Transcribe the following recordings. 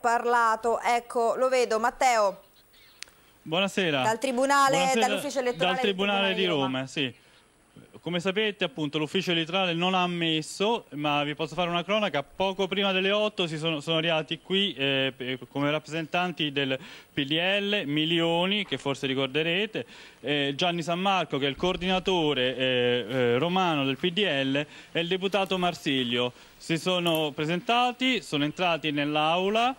parlato, ecco, lo vedo, Matteo. Buonasera. Dal Tribunale, dall'ufficio elettorale. Dal Tribunale, tribunale di Roma, Roma sì. Come sapete appunto l'ufficio elettorale non ha ammesso, ma vi posso fare una cronaca, poco prima delle 8 si sono, sono arrivati qui eh, come rappresentanti del PDL, Milioni, che forse ricorderete, eh, Gianni San Marco che è il coordinatore eh, eh romano del PDL e il deputato Marsiglio. Si sono presentati, sono entrati nell'aula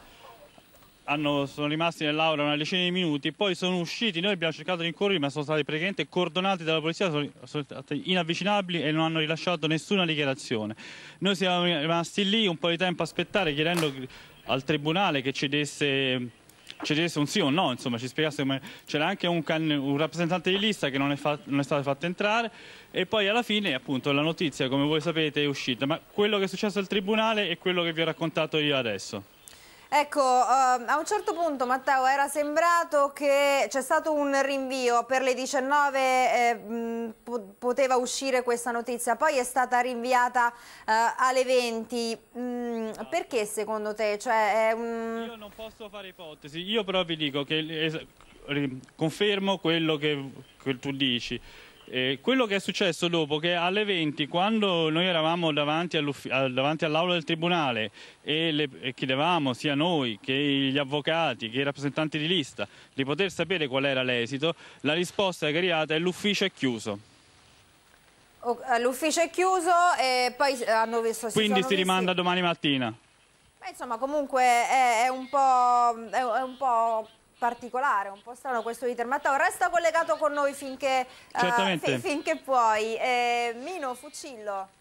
hanno, sono rimasti nell'aula una decina di minuti, poi sono usciti, noi abbiamo cercato di incorrere ma sono stati praticamente cordonati dalla polizia, sono, sono, stati inavvicinabili e non hanno rilasciato nessuna dichiarazione. Noi siamo rimasti lì un po' di tempo a aspettare chiedendo al tribunale che ci desse, ci desse un sì o un no, insomma, ci spiegasse come c'era anche un, un, rappresentante di lista che non è, non è stato fatto entrare e poi alla fine appunto la notizia come voi sapete è uscita, ma quello che è successo al tribunale è quello che vi ho raccontato io adesso. Ecco, uh, a un certo punto Matteo era sembrato che c'è stato un rinvio, per le 19 eh, mh, poteva uscire questa notizia, poi è stata rinviata uh, alle 20. Mm, ah, perché secondo te? Cioè, un... Io non posso fare ipotesi, io però vi dico che confermo quello che, che tu dici. Eh, quello che è successo dopo che alle 20 quando noi eravamo davanti, all'aula del tribunale e, le, e, chiedevamo sia noi che gli avvocati che i rappresentanti di lista di poter sapere qual era l'esito la risposta che è arrivata è l'ufficio è chiuso eh, l'ufficio è chiuso e poi hanno visto si quindi si rimanda domani mattina Beh, insomma comunque è, è un po', è, è un po' particolare, un po' strano questo iter. Matteo, resta collegato con noi finché, uh, finché puoi. Eh, Mino Fucillo.